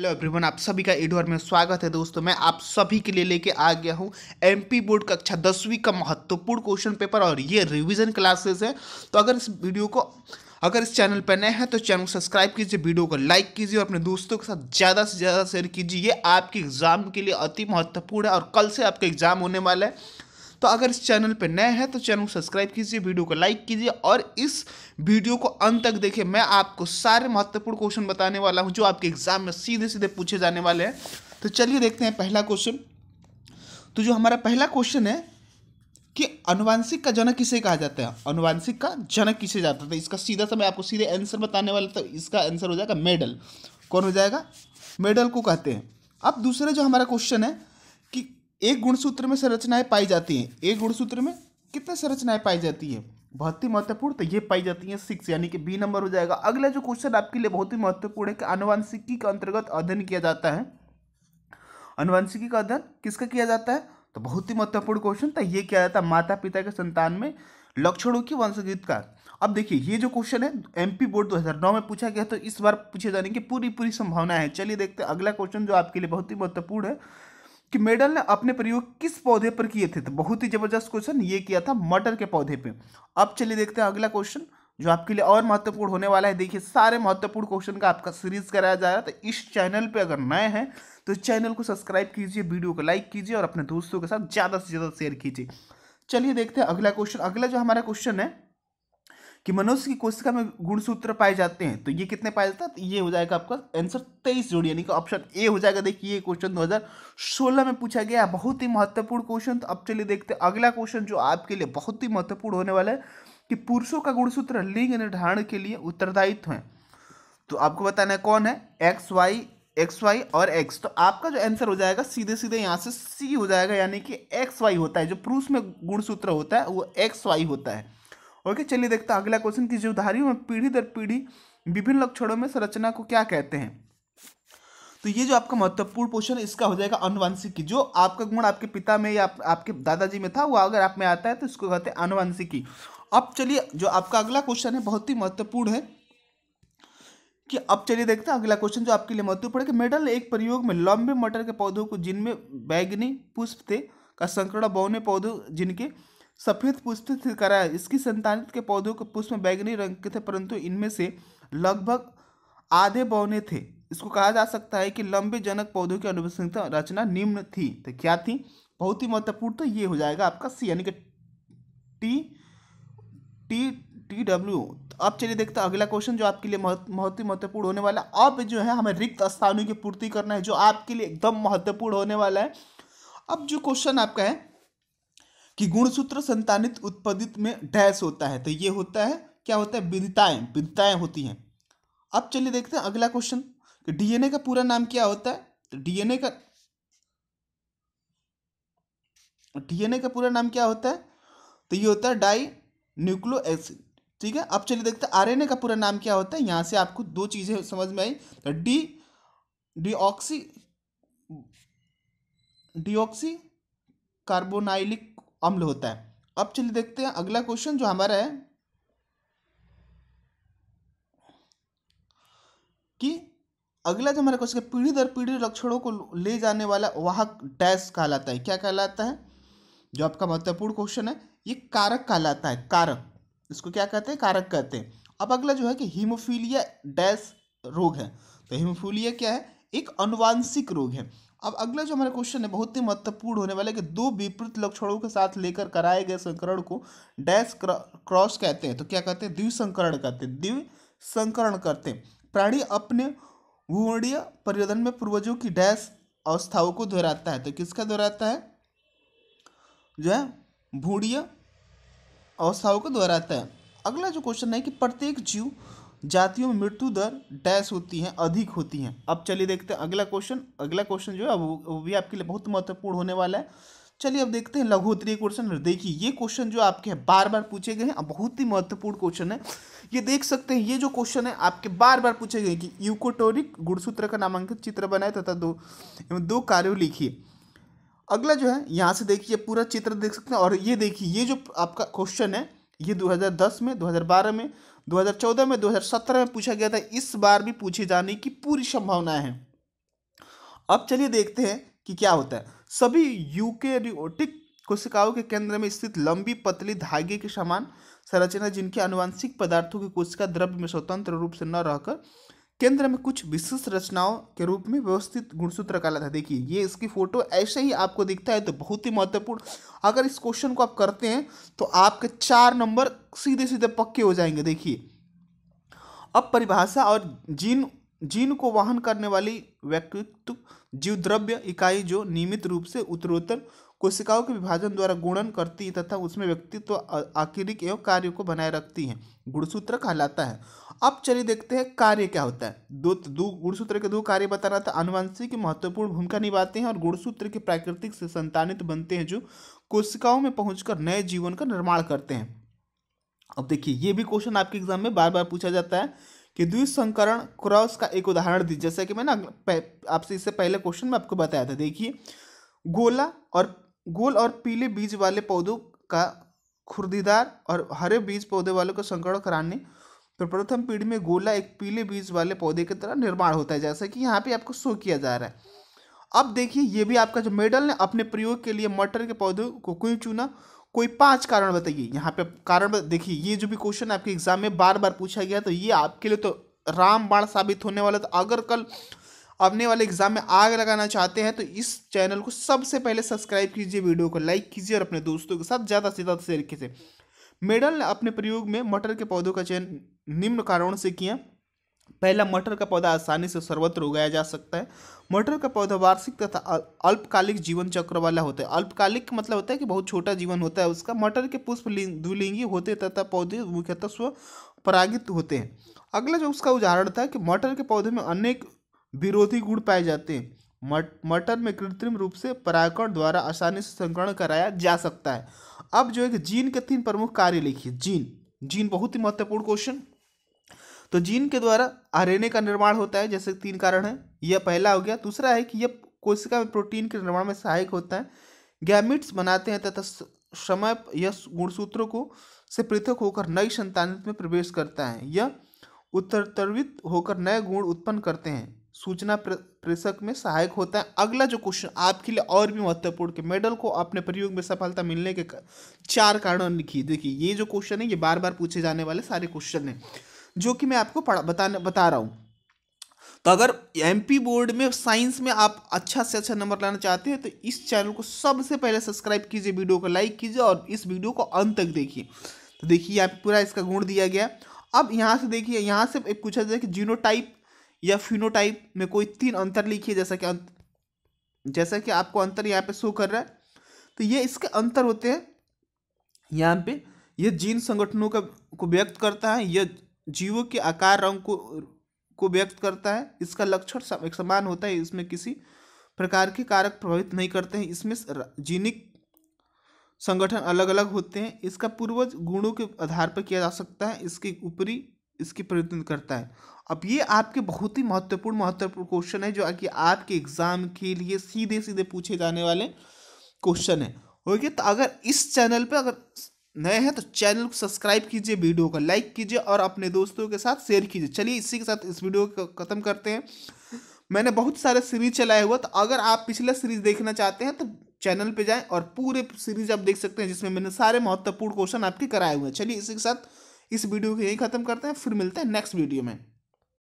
hello everyone आप सभी का एडवर में स्वागत है दोस्तों मैं आप सभी के लिए लेके आ गया हूँ एमपी बोर्ड कक्षा दसवीं का महत्वपूर्ण क्वेश्चन पेपर और ये रिवीजन क्लासेस है तो अगर इस वीडियो को अगर इस चैनल पर नए हैं तो चैनल सब्सक्राइब कीजिए वीडियो को लाइक कीजिए और अपने दोस्तों के साथ ज़्यादा से ज़्यादा शेयर कीजिए ये आपके एग्ज़ाम के लिए अति महत्वपूर्ण है और कल से आपका एग्ज़ाम होने वाला है तो अगर इस चैनल पर नए हैं तो चैनल को सब्सक्राइब कीजिए वीडियो को लाइक कीजिए और इस वीडियो को अंत तक देखिए मैं आपको सारे महत्वपूर्ण क्वेश्चन बताने वाला हूँ जो आपके एग्जाम में सीधे सीधे पूछे जाने वाले हैं तो चलिए देखते हैं पहला क्वेश्चन तो जो हमारा पहला क्वेश्चन है कि अनुवांशिक का जनक किसे कहा जाता है अनुवांशिक का जनक किसे जाता है इसका सीधा सा मैं आपको सीधे आंसर बताने वाला था तो इसका आंसर हो जाएगा मेडल कौन हो जाएगा मेडल को कहते हैं अब दूसरा जो हमारा क्वेश्चन है एक गुणसूत्र में संरचनाएं पाई जाती हैं एक गुणसूत्र में कितने संरचनाएं पाई जाती है बहुत ही महत्वपूर्ण तो ये पाई जाती है सिक्स यानी कि बी नंबर हो जाएगा अगला जो क्वेश्चन आपके लिए बहुत ही महत्वपूर्ण है कि आनुवंशिकी के अंतर्गत अध्ययन किया जाता है अनुवंशिकी का अध्ययन किसका किया जाता है तो बहुत ही महत्वपूर्ण क्वेश्चन था तो ये किया जाता है माता पिता के संतान में लक्षणों की वंशगीत का अब देखिए ये जो क्वेश्चन है एमपी बोर्ड 2009 में पूछा गया तो इस बार पूछे जाने की पूरी पूरी संभावना है चलिए देखते हैं अगला क्वेश्चन जो आपके लिए बहुत ही महत्वपूर्ण है कि मेडल ने अपने प्रयोग किस पौधे पर किए थे तो बहुत ही जबरदस्त क्वेश्चन ये किया था मटर के पौधे पे अब चलिए देखते हैं अगला क्वेश्चन जो आपके लिए और महत्वपूर्ण होने वाला है देखिए सारे महत्वपूर्ण क्वेश्चन का आपका सीरीज कराया जा रहा है तो इस चैनल पे अगर नए हैं तो चैनल को सब्सक्राइब कीजिए वीडियो को लाइक कीजिए और अपने दोस्तों के साथ ज़्यादा से ज़्यादा शेयर कीजिए चलिए देखते हैं अगला क्वेश्चन अगला जो हमारा क्वेश्चन है कि मनुष्य की कोशिका में गुणसूत्र पाए जाते हैं तो ये कितने पाए जाता है तो ये हो जाएगा आपका आंसर तेईस जोड़ी यानी कि ऑप्शन ए हो जाएगा देखिए ये क्वेश्चन 2016 में पूछा गया बहुत ही महत्वपूर्ण क्वेश्चन तो अब चलिए देखते हैं अगला क्वेश्चन जो आपके लिए बहुत ही महत्वपूर्ण होने वाला है कि पुरुषों का गुणसूत्र लिंग निर्धारण के लिए उत्तरदायित्व है तो आपको बताना है कौन है एक्स वाई एक्स वाई और एक्स तो आपका जो आंसर हो जाएगा सीधे सीधे यहाँ से सी हो जाएगा यानी कि एक्स वाई होता है जो पुरुष में गुणसूत्र होता है वो एक्स वाई होता है ओके चलिए देखते हैं अगला क्वेश्चन की जीवधारियों में पीढ़ी दर पीढ़ी विभिन्न लक्षणों में संरचना को क्या कहते हैं तो ये जो आपका महत्वपूर्ण पोषण इसका हो जाएगा अनुवांशिकी जो आपका गुण आपके पिता में या आपके दादाजी में था वो अगर आप में आता है तो इसको कहते हैं अनुवांशिकी अब चलिए जो आपका अगला क्वेश्चन है बहुत ही महत्वपूर्ण है कि अब चलिए देखते हैं अगला क्वेश्चन जो आपके लिए महत्वपूर्ण है कि मेडल एक प्रयोग में लंबे मटर के पौधों को जिनमें बैगनी पुष्प थे का संकरण बौने पौधों जिनके सफ़ेद पुष्प स्थित कराया इसकी संतानित के पौधों के पुष्प बैगनी रंग के थे परंतु इनमें से लगभग आधे बौने थे इसको कहा जा सकता है कि लंबे जनक पौधों की अनुवंशिकता रचना निम्न थी तो क्या थी बहुत ही महत्वपूर्ण तो ये हो जाएगा आपका सी यानी कि टी टी टी डब्ल्यू तो अब चलिए देखते हैं अगला क्वेश्चन जो आपके लिए बहुत ही महत्वपूर्ण होने वाला है अब जो है हमें रिक्त स्थानों की पूर्ति करना है जो आपके लिए एकदम महत्वपूर्ण होने वाला है अब जो क्वेश्चन आपका है कि गुणसूत्र संतानित उत्पादित में डैश होता है तो ये होता है क्या होता है विधिताएं विधिताएं होती हैं अब चलिए देखते हैं अगला क्वेश्चन डीएनए का पूरा नाम क्या होता है तो डीएनए का डीएनए का पूरा नाम क्या होता है तो ये होता है डाई न्यूक्लो एसिड ठीक है अब चलिए देखते हैं आरएनए का पूरा नाम क्या होता है यहां से आपको दो चीज़ें समझ में आई तो डी डीऑक्सी डीऑक्सी कार्बोनाइलिक अम्ल होता है अब चलिए देखते हैं अगला क्वेश्चन जो हमारा है कि अगला जो हमारा क्वेश्चन है पीढ़ी दर पीढ़ी लक्षणों को ले जाने वाला वाहक डैश कहलाता है क्या कहलाता है जो आपका महत्वपूर्ण क्वेश्चन है ये कारक कहलाता है कारक इसको क्या कहते हैं कारक कहते हैं अब अगला जो है कि हीमोफीलिया डैश रोग है तो हीमोफीलिया क्या है एक अनुवांशिक रोग है अब अगला जो हमारा क्वेश्चन है बहुत ही महत्वपूर्ण होने वाला है कि दो विपरीत लक्षणों के साथ लेकर कराए गए संकरण को डैश क्रॉस कहते हैं तो क्या कहते हैं द्विसंकरण कहते हैं द्विसंकरण करते हैं प्राणी अपने भूवर्णीय परिवर्धन में पूर्वजों की डैश अवस्थाओं को दोहराता है तो किसका दोहराता है जो है भूणीय अवस्थाओं को दोहराता है अगला जो क्वेश्चन है कि प्रत्येक जीव जातियों में मृत्यु दर डैश होती है अधिक होती है अब चलिए देखते हैं अगला क्वेश्चन अगला क्वेश्चन जो है वो भी आपके लिए बहुत महत्वपूर्ण होने वाला है चलिए अब देखते हैं लघुत्तरीय क्वेश्चन देखिए ये क्वेश्चन जो आपके हैं बार बार पूछे गए हैं बहुत ही महत्वपूर्ण क्वेश्चन है ये देख सकते हैं ये जो क्वेश्चन है आपके बार बार पूछे गए कि यूकोटोरिक गुणसूत्र का नामांकित चित्र बनाए तथा दो दो कार्यों लिखिए अगला जो है यहाँ से देखिए पूरा चित्र देख सकते हैं और ये देखिए ये जो आपका क्वेश्चन है ये 2010 में 2012 में 2014 में 2017 में पूछा गया था इस बार भी पूछे जाने की पूरी संभावनाएं हैं अब चलिए देखते हैं कि क्या होता है सभी यूके रिओटिक कोशिकाओं के केंद्र में स्थित लंबी पतली धागे के समान संरचना जिनके अनुवांशिक पदार्थों की कोशिका द्रव्य में स्वतंत्र रूप से न रहकर केंद्र में कुछ विशिष्ट रचनाओं के रूप में व्यवस्थित गुणसूत्र काला था देखिए ये इसकी फोटो ऐसे ही आपको दिखता है तो बहुत ही महत्वपूर्ण अगर इस क्वेश्चन को आप करते हैं तो आपके चार नंबर सीधे सीधे पक्के हो जाएंगे देखिए अब परिभाषा और जीन जीन को वाहन करने वाली व्यक्तित्व जीव द्रव्य इकाई जो नियमित रूप से उत्तरोत्तर कोशिकाओं के विभाजन द्वारा गुणन करती है तथा उसमें व्यक्तित्व तो आकृतिक एवं कार्य को बनाए रखती है गुणसूत्र कहलाता है अब चलिए देखते हैं कार्य क्या होता है दो दो गुणसूत्र के दो कार्य बता रहा था आनुवंशिक महत्वपूर्ण भूमिका निभाते हैं और गुणसूत्र के प्राकृतिक से संतानित बनते हैं जो कोशिकाओं में पहुंचकर नए जीवन का निर्माण करते हैं अब देखिए ये भी क्वेश्चन आपके एग्जाम में बार बार पूछा जाता है कि द्विसंकरण क्रॉस का एक उदाहरण दीजिए जैसा कि मैंने आपसे इससे पहले क्वेश्चन में आपको बताया था देखिए गोला और गोल और पीले बीज वाले पौधों का खुरदीदार और हरे बीज पौधे वालों को संकरण कराने तो प्रथम पीढ़ी में गोला एक पीले बीज वाले पौधे की तरह निर्माण होता है जैसा कि यहाँ पे आपको शो किया जा रहा है अब देखिए ये भी आपका जो मेडल ने अपने प्रयोग के लिए मटर के पौधों को क्यों चुना कोई पांच कारण बताइए यहाँ पे कारण देखिए ये जो भी क्वेश्चन आपके एग्जाम में बार बार पूछा गया तो ये आपके लिए तो राम साबित होने वाला था अगर कल अपने वाले एग्जाम में आग लगाना चाहते हैं तो इस चैनल को सबसे पहले सब्सक्राइब कीजिए वीडियो को लाइक कीजिए और अपने दोस्तों के साथ ज़्यादा से ज़्यादा तरीके से मेडल ने अपने प्रयोग में मटर के पौधों का चयन निम्न कारणों से किया पहला मटर का पौधा आसानी से सर्वत्र उगाया जा सकता है मटर का पौधा वार्षिक तथा अल्पकालिक जीवन चक्र वाला होता है अल्पकालिक मतलब होता है कि बहुत छोटा जीवन होता है उसका मटर के पुष्प द्विलिंगी होते तथा पौधे मुख्यतः स्व परागित होते हैं अगला जो उसका उदाहरण था कि मटर के पौधे में अनेक विरोधी गुण पाए जाते हैं मट मटर में कृत्रिम रूप से परागण द्वारा आसानी से संक्रमण कराया जा सकता है अब जो है जीन के तीन प्रमुख कार्य लिखिए जीन जीन बहुत ही महत्वपूर्ण क्वेश्चन तो जीन के द्वारा आरएनए का निर्माण होता है जैसे तीन कारण है यह पहला हो गया दूसरा है कि यह कोशिका में प्रोटीन के निर्माण में सहायक होता है गैमिट्स बनाते हैं तथा समय यह गुणसूत्रों को से पृथक होकर नई संतानित में प्रवेश करता है यह उत्तरतर्वित होकर नए गुण उत्पन्न करते हैं सूचना प्रेषक में सहायक होता है अगला जो क्वेश्चन आपके लिए और भी महत्वपूर्ण के मेडल को अपने प्रयोग में सफलता मिलने के चार कारण लिखिए देखिए ये जो क्वेश्चन है ये बार बार पूछे जाने वाले सारे क्वेश्चन हैं जो कि मैं आपको पढ़ा बताने बता रहा हूँ तो अगर एमपी बोर्ड में साइंस में आप अच्छा से अच्छा नंबर लाना चाहते हैं तो इस चैनल को सबसे पहले सब्सक्राइब कीजिए वीडियो को लाइक कीजिए और इस वीडियो को अंत तक देखिए तो देखिए यहाँ पे पूरा इसका गुण दिया गया अब यहाँ से देखिए यहाँ से एक पूछा जाए कि जीनोटाइप या फिनोटाइप में कोई तीन अंतर लिखिए जैसा कि अंत जैसा कि आपको अंतर यहाँ पे शो कर रहा है तो ये इसके अंतर होते हैं यहाँ पे ये जीन संगठनों का को व्यक्त करता है यह जीवों के आकार रंग को को व्यक्त करता है इसका लक्षण एक समान होता है इसमें किसी प्रकार के कारक प्रभावित नहीं करते हैं इसमें जीनिक संगठन अलग अलग होते हैं इसका पूर्वज गुणों के आधार पर किया जा सकता है इसके ऊपरी इसकी प्रतिनिधित्व करता है अब ये आपके बहुत ही महत्वपूर्ण महत्वपूर्ण क्वेश्चन है जो कि आपके एग्जाम के लिए सीधे सीधे पूछे जाने वाले क्वेश्चन है ओके तो अगर इस चैनल पे अगर नए हैं तो चैनल को सब्सक्राइब कीजिए वीडियो को लाइक कीजिए और अपने दोस्तों के साथ शेयर कीजिए चलिए इसी के साथ इस वीडियो को ख़त्म करते हैं मैंने बहुत सारे सीरीज चलाए हुआ तो अगर आप पिछला सीरीज देखना चाहते हैं तो चैनल पे जाएं और पूरे सीरीज आप देख सकते हैं जिसमें मैंने सारे महत्वपूर्ण क्वेश्चन आपके कराए हुए हैं चलिए इसी के साथ इस वीडियो को यही ख़त्म करते हैं फिर मिलते हैं नेक्स्ट वीडियो में